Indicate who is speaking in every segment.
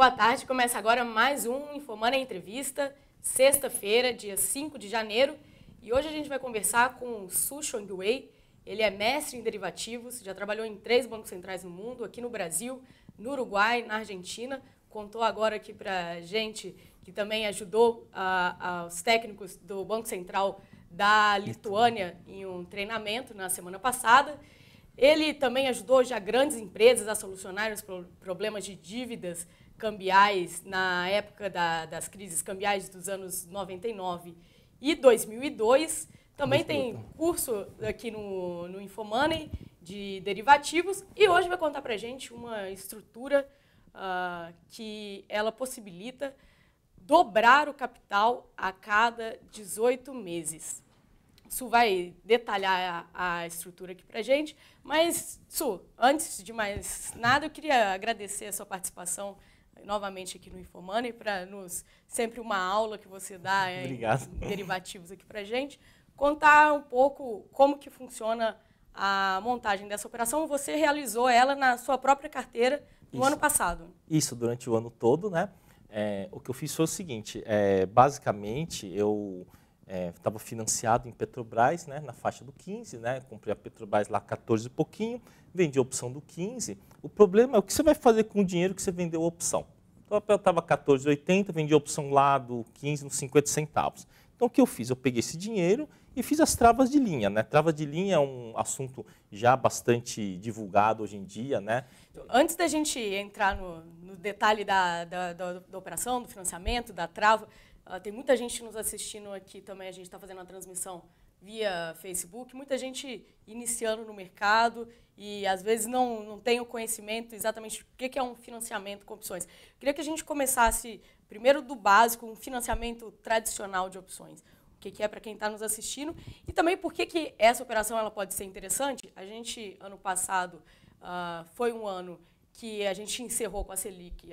Speaker 1: Boa tarde, começa agora mais um Infomana Entrevista, sexta-feira, dia 5 de janeiro. E hoje a gente vai conversar com o Su Chongwei. Ele é mestre em derivativos, já trabalhou em três bancos centrais no mundo, aqui no Brasil, no Uruguai, na Argentina. Contou agora aqui para gente que também ajudou uh, ah, os técnicos do Banco Central da Lituânia em um treinamento na semana passada. Ele também ajudou já grandes empresas a solucionar os problemas de dívidas cambiais, na época da, das crises cambiais dos anos 99 e 2002. Também tem curso aqui no, no Infomoney de derivativos. E hoje vai contar para gente uma estrutura uh, que ela possibilita dobrar o capital a cada 18 meses. Su vai detalhar a, a estrutura aqui para gente. Mas, Su, antes de mais nada, eu queria agradecer a sua participação novamente aqui no Infomoney para nos sempre uma aula que você dá é, derivativos aqui para gente contar um pouco como que funciona a montagem dessa operação você realizou ela na sua própria carteira no isso. ano passado
Speaker 2: isso durante o ano todo né é, o que eu fiz foi o seguinte é, basicamente eu estava é, financiado em Petrobras, né, na faixa do 15, né, comprei a Petrobras lá 14 e pouquinho, vendi a opção do 15. O problema é o que você vai fazer com o dinheiro que você vendeu a opção. o papel estava 14,80, vendi a opção lá do 15, nos 50 centavos. Então, o que eu fiz? Eu peguei esse dinheiro e fiz as travas de linha. Né? Trava de linha é um assunto já bastante divulgado hoje em dia. Né?
Speaker 1: Então, antes da gente entrar no, no detalhe da, da, da, da operação, do financiamento, da trava, ah, tem muita gente nos assistindo aqui também. A gente está fazendo a transmissão via Facebook. Muita gente iniciando no mercado e às vezes não, não tem o conhecimento exatamente do que é um financiamento com opções. queria que a gente começasse primeiro do básico, um financiamento tradicional de opções. O que é para quem está nos assistindo e também por que, que essa operação ela pode ser interessante. A gente, ano passado, uh, foi um ano que a gente encerrou com a Selic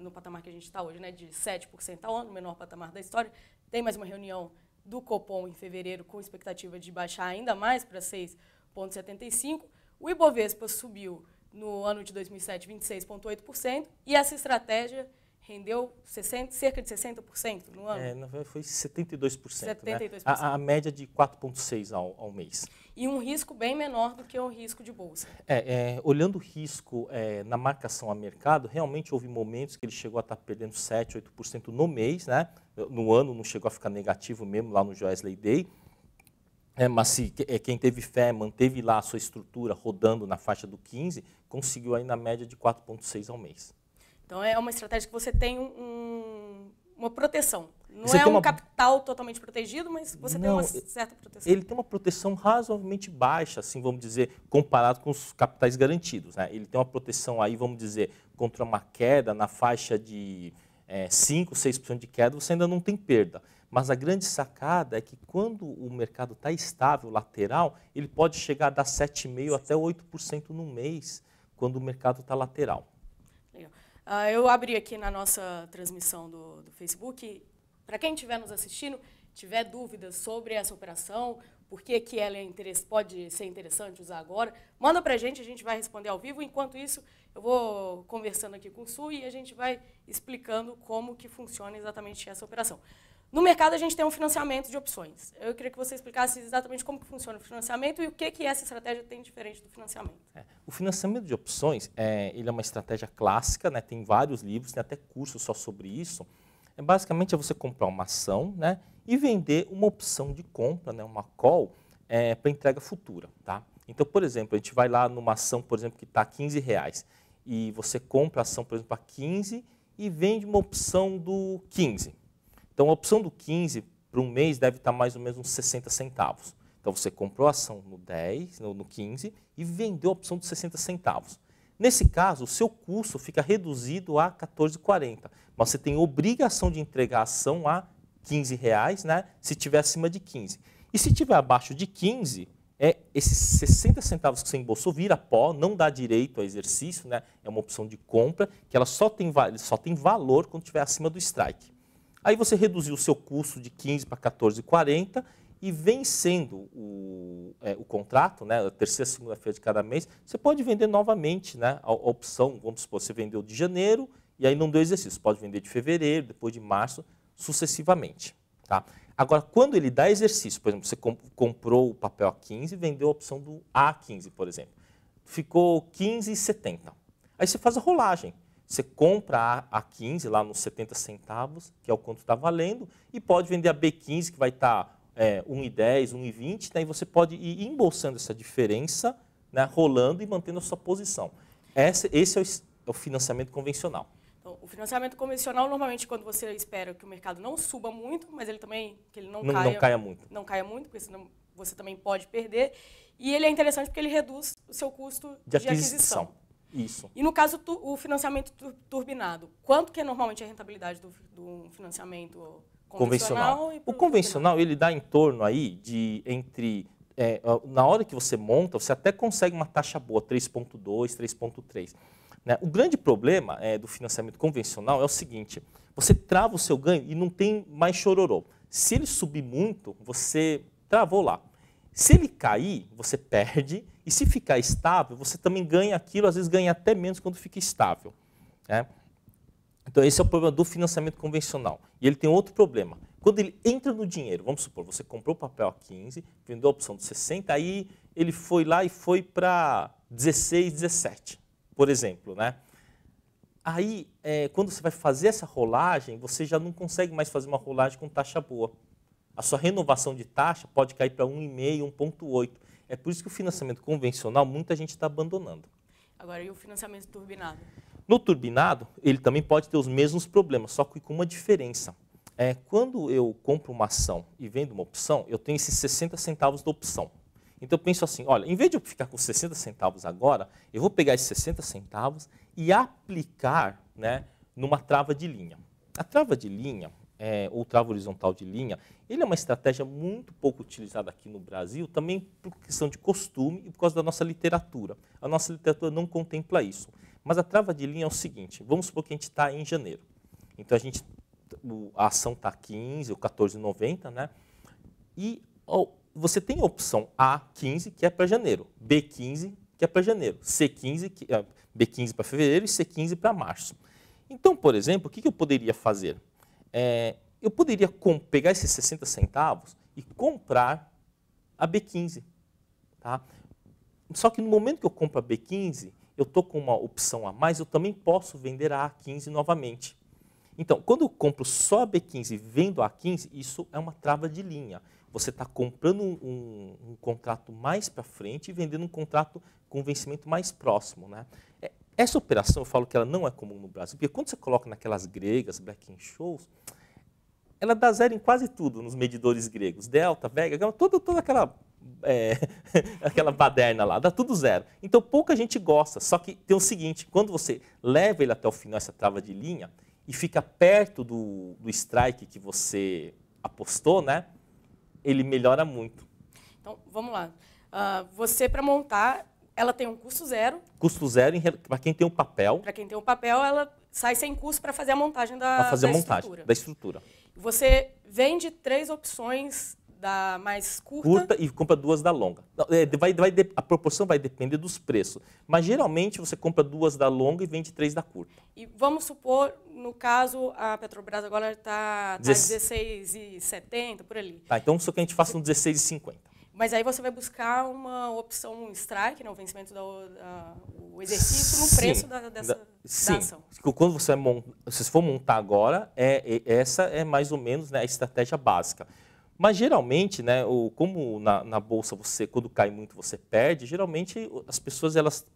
Speaker 1: no patamar que a gente está hoje, né, de 7% ao ano, menor patamar da história. Tem mais uma reunião do Copom em fevereiro com expectativa de baixar ainda mais para 6,75%. O Ibovespa subiu no ano de 2007 26,8% e essa estratégia rendeu 60, cerca de 60% no ano? É, na
Speaker 2: verdade foi 72%. 72%. Né? A, a, média é de 4,6% ao, ao mês.
Speaker 1: E um risco bem menor do que o risco de bolsa.
Speaker 2: É, é olhando o risco é, na marcação a mercado, realmente houve momentos que ele chegou a estar perdendo 7%, 8% no mês, né? no ano não chegou a ficar negativo mesmo lá no Joesley Day. É, mas se é, quem teve fé manteve lá a sua estrutura rodando na faixa do 15, conseguiu aí na média de 4,6 ao mês.
Speaker 1: Então é uma estratégia que você tem um, uma proteção. Não você é um uma... capital totalmente protegido, mas você Não, tem uma é, certa proteção. Ele
Speaker 2: tem uma proteção razoavelmente baixa, assim, vamos dizer, comparado com os capitais garantidos. Né? Ele tem uma proteção aí, vamos dizer, contra uma queda na faixa de é, 5, 6% de queda, você ainda não tem perda. Mas a grande sacada é que quando o mercado está estável, lateral, ele pode chegar a dar 7,5% até 8% no mês, quando o mercado está lateral.
Speaker 1: Legal. Uh, eu abri aqui na nossa transmissão do, do Facebook. Para quem estiver nos assistindo, tiver dúvidas sobre essa operação, por que, que ela é pode ser interessante usar agora, manda para a gente, a gente vai responder ao vivo. Enquanto isso, eu vou conversando aqui com o Sul e a gente vai explicando como que funciona exatamente essa operação. No mercado, a gente tem um financiamento de opções. Eu queria que você explicasse exatamente como funciona o financiamento e o que, que essa estratégia tem diferente do financiamento. É,
Speaker 2: o financiamento de opções é, ele é uma estratégia clássica, né, tem vários livros, tem até cursos só sobre isso. É, basicamente, é você comprar uma ação né, e vender uma opção de compra, né, uma call, é, para entrega futura. Tá? Então, por exemplo, a gente vai lá numa ação, por exemplo, que está a 15 reais e você compra a ação, por exemplo, a 15 e vende uma opção do 15. Então, a opção do 15 para um mês deve estar mais ou menos uns 60 centavos. Então, você comprou a ação no 10, no 15 e vendeu a opção de 60 centavos. Nesse caso, o seu custo fica reduzido a 14,40, mas você tem obrigação de entregar a ação a 15 reais, né, se tiver acima de 15. E se tiver abaixo de 15, é esses 60 centavos que você embolsou vira pó, não dá direito a exercício, né? É uma opção de compra que ela só tem, só tem valor quando estiver acima do strike. Aí você reduziu o seu custo de 15 para 14,40 e vencendo o, é, o contrato, né, a terceira segunda-feira de cada mês, você pode vender novamente né, a, opção, vamos supor, você vendeu de janeiro e aí não deu exercício, pode vender de fevereiro, depois de março, sucessivamente. Tá? Agora, quando ele dá exercício, por exemplo, você comprou o papel a 15 vendeu a opção do A15, por exemplo, ficou 15,70. Aí você faz a rolagem. Você compra a, a 15 lá nos 70 centavos, que é o quanto está valendo, e pode vender a B15, que vai estar tá, é, 1,10, 1,20, daí você pode ir embolsando essa diferença, né, rolando e mantendo a sua posição. Esse, é esse é, o, financiamento convencional.
Speaker 1: Então, o financiamento convencional, normalmente, quando você espera que o mercado não suba muito, mas ele também que ele não, não, caia, não caia muito. Não caia muito, porque senão você também pode perder. E ele é interessante porque ele reduz o seu custo de, de aquisição. aquisição. Isso. E no caso, tu, o financiamento tu, turbinado, quanto que é normalmente a rentabilidade do, do financiamento convencional? convencional.
Speaker 2: O convencional, ele dá em torno aí de entre... É, na hora que você monta, você até consegue uma taxa boa, 3.2, 3.3. Né? O grande problema é, do financiamento convencional é o seguinte, você trava o seu ganho e não tem mais chororô. Se ele subir muito, você travou lá. Se ele cair, você perde e se ficar estável, você também ganha aquilo, às vezes ganha até menos quando fica estável. Né? Então, esse é o problema do financiamento convencional. E ele tem outro problema. Quando ele entra no dinheiro, vamos supor, você comprou o papel a 15, vendeu a opção de 60, aí ele foi lá e foi para 16, 17, por exemplo. Né? Aí, é, quando você vai fazer essa rolagem, você já não consegue mais fazer uma rolagem com taxa boa. A sua renovação de taxa pode cair para 1,5, 1,8. É por isso que o financiamento convencional muita gente está abandonando.
Speaker 1: Agora, e o financiamento turbinado?
Speaker 2: No turbinado, ele também pode ter os mesmos problemas, só que com uma diferença. É, quando eu compro uma ação e vendo uma opção, eu tenho esses 60 centavos da opção. Então eu penso assim, olha, em vez de eu ficar com 60 centavos agora, eu vou pegar esses 60 centavos e aplicar né, numa trava de linha. A trava de linha é, ou trava horizontal de linha, ele é uma estratégia muito pouco utilizada aqui no Brasil, também por questão de costume e por causa da nossa literatura. A nossa literatura não contempla isso. Mas a trava de linha é o seguinte, vamos supor que a gente está em janeiro. Então a gente, a ação está 15 ou 14,90, né? E você tem a opção A15, que é para janeiro, B15, que é para janeiro, C15, que, é, B15 para fevereiro e C15 para março. Então, por exemplo, o que eu poderia fazer? é, eu poderia pegar esses 60 centavos e comprar a B15. Tá? Só que no momento que eu compro a B15, eu estou com uma opção a mais, eu também posso vender a A15 novamente. Então, quando eu compro só a B15 e vendo a A15, isso é uma trava de linha. Você está comprando um, um, um, contrato mais para frente e vendendo um contrato com vencimento mais próximo. Né? É, essa operação, eu falo que ela não é comum no Brasil, porque quando você coloca naquelas gregas, black and shows, ela dá zero em quase tudo nos medidores gregos. Delta, Vega, Gama, toda, toda aquela, é, aquela baderna lá, dá tudo zero. Então pouca gente gosta, só que tem o seguinte, quando você leva ele até o final, essa trava de linha, e fica perto do, do strike que você apostou, né? Ele melhora muito.
Speaker 1: Então, vamos lá. Uh, você, para montar ela tem um custo zero.
Speaker 2: Custo zero para quem tem o um papel.
Speaker 1: Para quem tem o um papel, ela sai sem custo para fazer a montagem da, fazer da a montagem estrutura. Da estrutura. Você vende três opções da mais curta. Curta
Speaker 2: e compra duas da longa. É, vai, vai, a proporção vai depender dos preços. Mas geralmente você compra duas da longa e vende três da curta.
Speaker 1: E vamos supor, no caso, a Petrobras agora está tá, tá 16,70 por ali. Tá,
Speaker 2: então só que a gente faça um 16,50.
Speaker 1: Mas aí você vai buscar uma opção strike, né, o vencimento do o exercício no preço sim, da, dessa da, sim. Da ação.
Speaker 2: Quando você é monta, se for montar agora, é, é, essa é mais ou menos né, a estratégia básica. Mas geralmente, né, o, como na, na, bolsa você quando cai muito você perde, geralmente as pessoas elas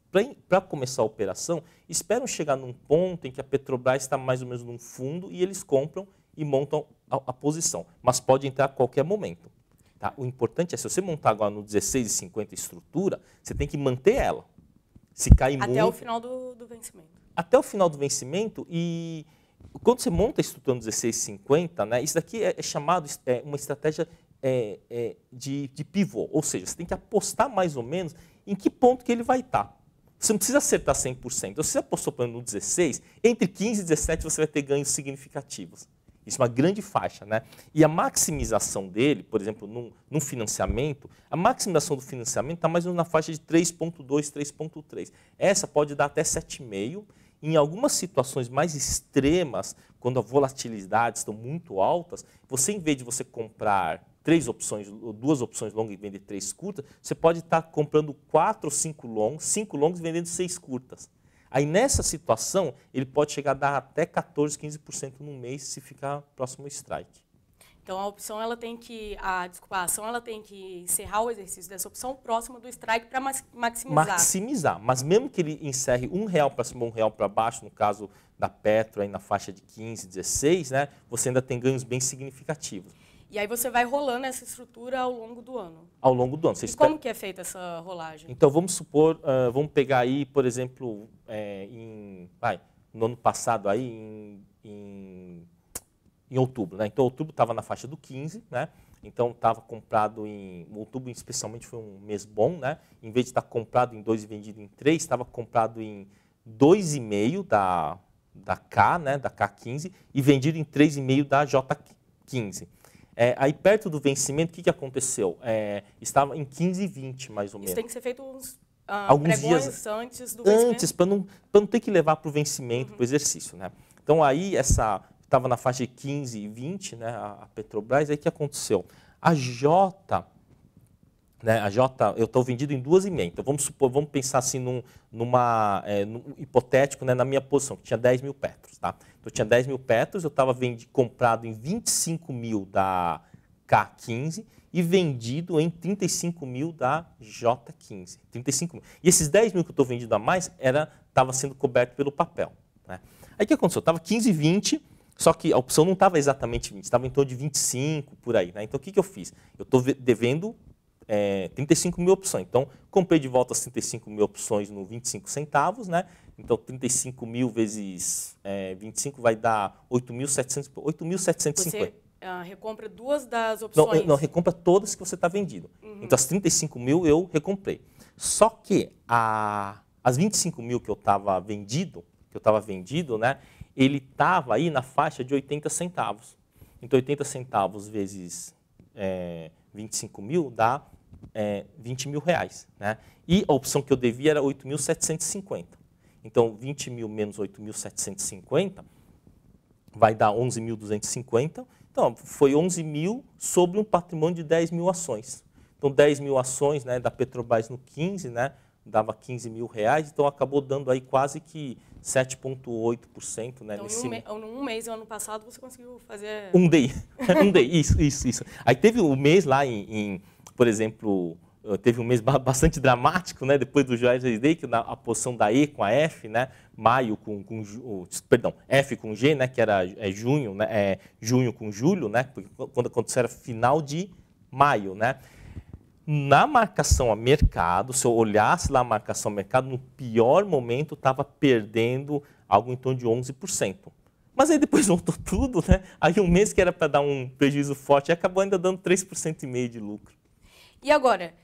Speaker 2: para começar a operação esperam chegar num ponto em que a Petrobras está mais ou menos num fundo e eles compram e montam a, a posição, mas pode entrar a qualquer momento. Tá? O importante é, se você montar agora no 16,50 estrutura, você tem que manter ela. Se cai Até muito... o final
Speaker 1: do, do, vencimento.
Speaker 2: Até o final do vencimento e... Quando você monta a estrutura no 1650, né, isso daqui é, é chamado é, uma estratégia é, é, de, de pivô, ou seja, você tem que apostar mais ou menos em que ponto que ele vai estar. Tá. Você não precisa acertar 100%. se você apostou, no 16, entre 15 e 17 você vai ter ganhos significativos. Isso é uma grande faixa. Né? E a maximização dele, por exemplo, num, num financiamento, a maximização do financiamento está mais ou menos na faixa de 3,2, 3,3. Essa pode dar até 7,5. Em algumas situações mais extremas, quando a volatilidade estão muito altas, você, em vez de você comprar três opções, duas opções longas e vender três curtas, você pode estar tá comprando quatro ou cinco longs, cinco longos e vendendo seis curtas. Aí nessa situação, ele pode chegar a dar até 14, 15% no mês se ficar próximo ao strike.
Speaker 1: Então a opção ela tem que a desculpa, a ação ela tem que encerrar o exercício dessa opção próximo do strike para maximizar.
Speaker 2: Maximizar, mas mesmo que ele encerre um real para cima, um real para baixo, no caso da Petro aí na faixa de 15, 16, né? Você ainda tem ganhos bem significativos.
Speaker 1: E aí você vai rolando essa estrutura ao longo do ano.
Speaker 2: Ao longo do ano. Você e espera...
Speaker 1: como que é feita essa rolagem?
Speaker 2: Então vamos supor, uh, vamos pegar aí, por exemplo, é, em, vai, no ano passado aí, em, em, em outubro. Né? Então outubro estava na faixa do 15, né? Então estava comprado em outubro, especialmente foi um mês bom, né? Em vez de estar tá comprado em 2 e vendido em 3, estava comprado em 2,5 da da K, né, da K15 e vendido em 3,5 da J15. É, aí perto do vencimento, o que, que aconteceu? É, estava em 15 e 20, mais ou menos. Isso tem que
Speaker 1: ser feito uns ah, alguns dias antes do vencimento? Antes, para
Speaker 2: não, não ter que levar para o vencimento, uhum. para o exercício. Né? Então aí essa estava na faixa de 15 e 20, né, a, a Petrobras, aí o que aconteceu? A J, né, a J, eu estou vendido em duas e meia. Então vamos supor, vamos pensar assim num, numa, é, num hipotético, né, na minha posição, que tinha 10 mil petros. Tá? eu tinha 10 mil petros, eu estava comprado em 25 mil da K15 e vendido em 35 mil da J15. 35 mil. E esses 10 mil que eu estou vendido a mais estava sendo coberto pelo papel. Né? Aí o que aconteceu? Estava 15, 20, só que a opção não estava exatamente 20, estava em torno de 25 por aí. Né? Então o que, que eu fiz? Eu estou devendo é, 35 mil opções. Então comprei de volta as 35 mil opções no 25 centavos, né? Então, 35 mil vezes é, 25 vai dar 8.750. Você
Speaker 1: ah, recompra duas das opções? Não, não recompra
Speaker 2: todas que você está vendido. Uhum. Então, as 35 mil eu recomprei. Só que a, as 25 mil que eu estava vendido, que eu estava vendido, né? Ele estava aí na faixa de 80 centavos. Então, 80 centavos vezes é, 25 mil dá é, 20 mil reais. Né? E a opção que eu devia era 8.750. Então, 20 mil menos 8.750 vai dar 11.250. Então, foi 11 mil sobre um patrimônio de 10 mil ações. Então, 10 mil ações né, da Petrobras no 15, né, dava 15 mil reais, então acabou dando aí quase que 7,8%. Né, então, nesse... em,
Speaker 1: um me... um mês, no ano passado, você conseguiu fazer... Um day, um day,
Speaker 2: isso, isso, isso. Aí teve um mês lá em, em por exemplo, eh, teve um mês bastante dramático, né? Depois do Joyce Day, que a posição da E com a F, né? Maio com, com perdão, F com G, né? Que era é junho, né? É junho com julho, né? Porque quando aconteceu era final de maio, né? Na marcação a mercado, se eu olhasse lá a marcação a mercado, no pior momento estava perdendo algo em torno de 11%. Mas aí depois voltou tudo, né? Aí um mês que era para dar um prejuízo forte acabou ainda dando 3,5% de lucro.
Speaker 1: E agora,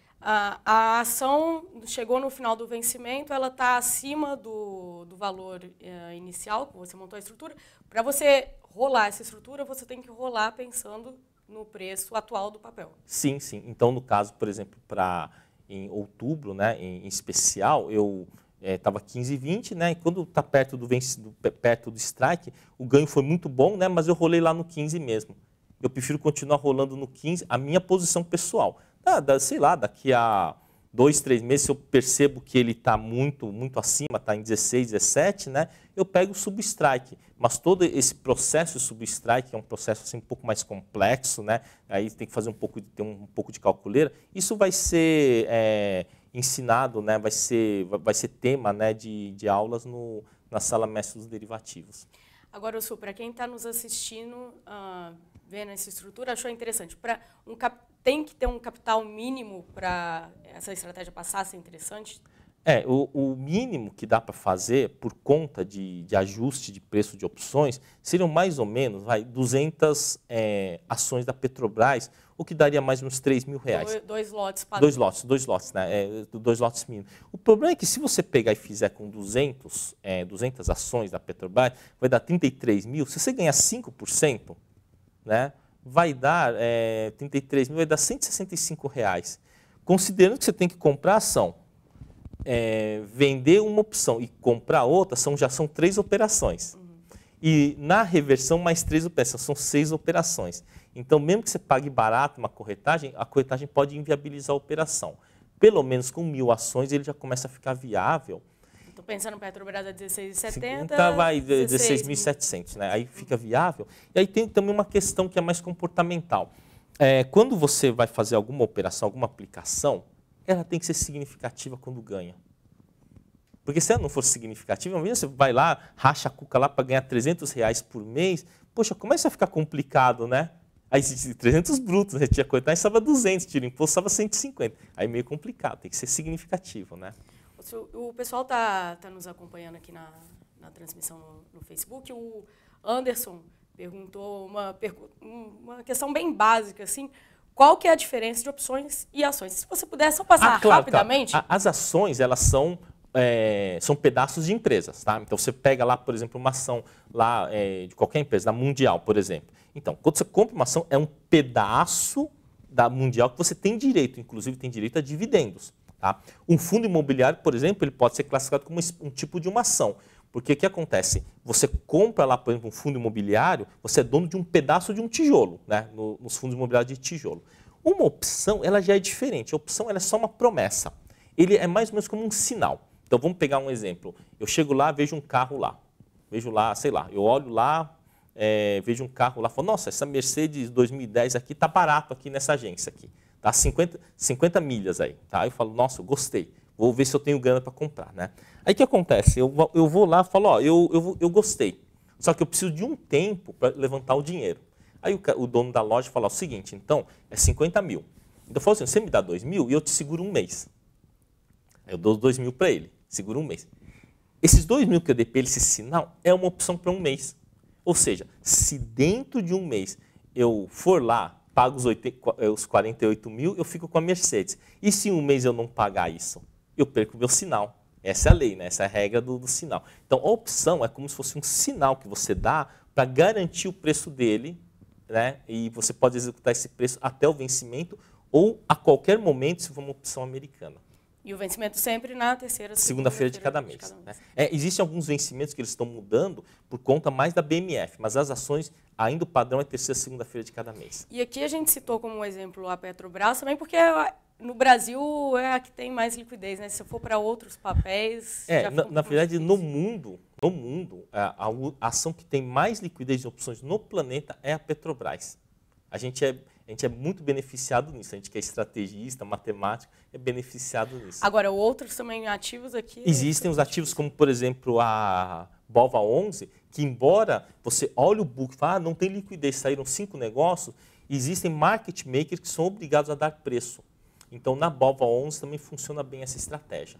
Speaker 1: a, ação chegou no final do vencimento, ela está acima do, do valor uh, inicial, que você montou a estrutura. Para você rolar essa estrutura, você tem que rolar pensando no preço atual do papel.
Speaker 2: Sim, sim. Então, no caso, por exemplo, para em outubro, né, em, em especial, eu estava eh, é, 15 e né? E quando está perto do, vencido, perto do strike, o ganho foi muito bom, né? Mas eu rolei lá no 15 mesmo. Eu prefiro continuar rolando no 15, a minha posição pessoal ah, da, sei lá, daqui a dois, três meses, eu percebo que ele está muito, muito acima, está em 16, 17, né? Eu pego o substrike. Mas todo esse processo substrike é um processo assim, um pouco mais complexo, né? Aí tem que fazer um pouco, ter um, um pouco de calculeira. Isso vai ser é, ensinado, né? Vai ser, vai ser tema, né? De, de aulas no, na sala mestre dos derivativos.
Speaker 1: Agora, Sul, para quem está nos assistindo, uh, vendo essa estrutura, achou interessante. Para um cap tem que ter um capital mínimo para essa estratégia passar a ser interessante?
Speaker 2: É, o, o mínimo que dá para fazer por conta de, de, ajuste de preço de opções seriam mais ou menos vai, 200 é, ações da Petrobras, o que daria mais uns 3 mil reais. Do, dois
Speaker 1: lotes. para Dois
Speaker 2: lotes, dois lotes, né? É, dois lotes mínimo. O problema é que se você pegar e fizer com 200, é, 200 ações da Petrobras, vai dar 33 mil. Se você ganhar 5%, né? vai dar, é, eh, 33 mil vai dar 165 reais. Considerando que você tem que comprar ação, é, eh, vender uma opção e comprar outra, são, já são três operações. Uhum. E na reversão, mais três operações, são seis operações. Então, mesmo que você pague barato uma corretagem, a corretagem pode inviabilizar a operação. Pelo menos com mil ações, ele já começa a ficar viável
Speaker 1: pensando no Petrobras a 16,70. Então vai 16.700,
Speaker 2: né? Aí fica viável. E aí tem também uma questão que é mais comportamental. É, quando você vai fazer alguma operação, alguma aplicação, ela tem que ser significativa quando ganha. Porque se ela não for significativa, imagina você vai lá, racha a cuca lá para ganhar 300 reais por mês, poxa, começa a ficar complicado, né? Aí 300 brutos, né? tinha coitado, estava 200, tira imposto, estava 150. Aí meio complicado, tem que ser significativo, né?
Speaker 1: se o, o pessoal tá, tá nos acompanhando aqui na, na transmissão no, no Facebook, o Anderson perguntou uma, uma questão bem básica, assim, qual que é a diferença de opções e ações? Se você pudesse é só passar ah, claro, rapidamente.
Speaker 2: As ações, elas são é, são pedaços de empresas, tá? Então você pega lá, por exemplo, uma ação lá é, de qualquer empresa, da Mundial, por exemplo. Então, quando você compra uma ação, é um pedaço da Mundial que você tem direito, inclusive tem direito a dividendos. Tá? Um fundo imobiliário, por exemplo, ele pode ser classificado como um tipo de uma ação. Porque o que acontece? Você compra lá, por exemplo, um fundo imobiliário, você é dono de um pedaço de um tijolo, né? nos fundos imobiliários de tijolo. Uma opção, ela já é diferente. A opção é só uma promessa. Ele é mais ou menos como um sinal. Então vamos pegar um exemplo. Eu chego lá, vejo um carro lá. Vejo lá, sei lá, eu olho lá, é, vejo um carro lá, falo, nossa, essa Mercedes 2010 aqui está barato aqui nessa agência aqui. Dá 50, 50 milhas aí. Tá? Eu falo, nossa, gostei. Vou ver se eu tenho grana para comprar. Né? Aí o que acontece? Eu, eu vou lá e falo, ó, eu, eu, eu gostei. Só que eu preciso de um tempo para levantar o dinheiro. Aí o, o, dono da loja fala o seguinte, então, é 50 mil. Então eu falo assim, você me dá 2 mil e eu te seguro um mês. eu dou 2 mil para ele, seguro um mês. Esses 2 mil que eu dei para ele, esse sinal, é uma opção para um mês. Ou seja, se dentro de um mês eu for lá pago os, eh, os 48 mil, eu fico com a Mercedes. E se um mês eu não pagar isso? Eu perco meu sinal. Essa é a lei, né? essa é a regra do, do sinal. Então, a opção é como se fosse um sinal que você dá para garantir o preço dele, né? e você pode executar esse preço até o vencimento ou a qualquer momento, se for uma opção americana.
Speaker 1: E o vencimento sempre na terceira
Speaker 2: segunda-feira de cada mês. De cada mês. Né? É, existem alguns vencimentos que eles estão mudando por conta mais da BMF, mas as ações ainda o padrão é terceira segunda-feira de cada mês.
Speaker 1: E aqui a gente citou como exemplo a Petrobras também porque é no Brasil é a que tem mais liquidez, né? Se eu for para outros papéis, é, na, na verdade
Speaker 2: no mundo, no mundo a, a, a ação que tem mais liquidez de opções no planeta é a Petrobras. A gente é a gente é muito beneficiado nisso. A gente que é estrategista, matemático, é beneficiado nisso.
Speaker 1: Agora, outros também ativos aqui? Existem
Speaker 2: os ativos como, por exemplo, a Bova 11, que embora você olhe o book e fala, ah, não tem liquidez, saíram cinco negócios, existem market makers que são obrigados a dar preço. Então, na Bova 11 também funciona bem essa estratégia.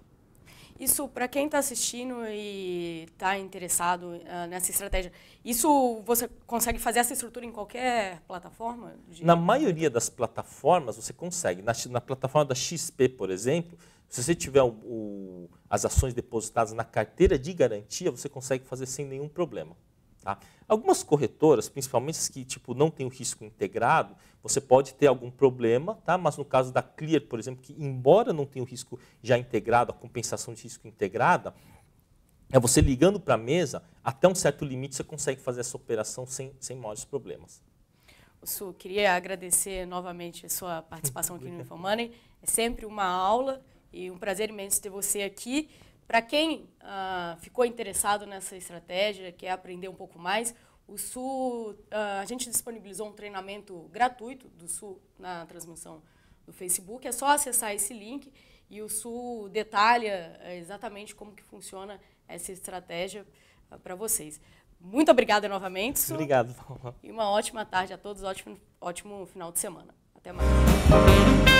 Speaker 1: Isso, para quem está assistindo e está interessado uh, nessa estratégia, isso você consegue fazer essa estrutura em qualquer plataforma?
Speaker 2: De... Na maioria das plataformas você consegue. Na, na, plataforma da XP, por exemplo, se você tiver o, o, as ações depositadas na carteira de garantia, você consegue fazer sem nenhum problema. Tá? Algumas corretoras, principalmente as que tipo, não têm o risco integrado, você pode ter algum problema, tá? mas no caso da Clear, por exemplo, que embora não tenha o risco já integrado, a compensação de risco integrada, é você ligando para a mesa, até um certo limite você consegue fazer essa operação sem, sem maiores problemas.
Speaker 1: Su, queria agradecer novamente a sua participação aqui no InfoMoney. É sempre uma aula e um prazer imenso ter você aqui. Para quem ah, ficou interessado nessa estratégia, quer aprender um pouco mais, o Sul, ah, a gente disponibilizou um treinamento gratuito do Sul na transmissão do Facebook. É só acessar esse link e o Sul detalha eh, exatamente como que funciona essa estratégia ah, para vocês. Muito obrigada novamente, Su. Obrigado. E uma ótima tarde a todos, ótimo, ótimo final de semana. Até mais.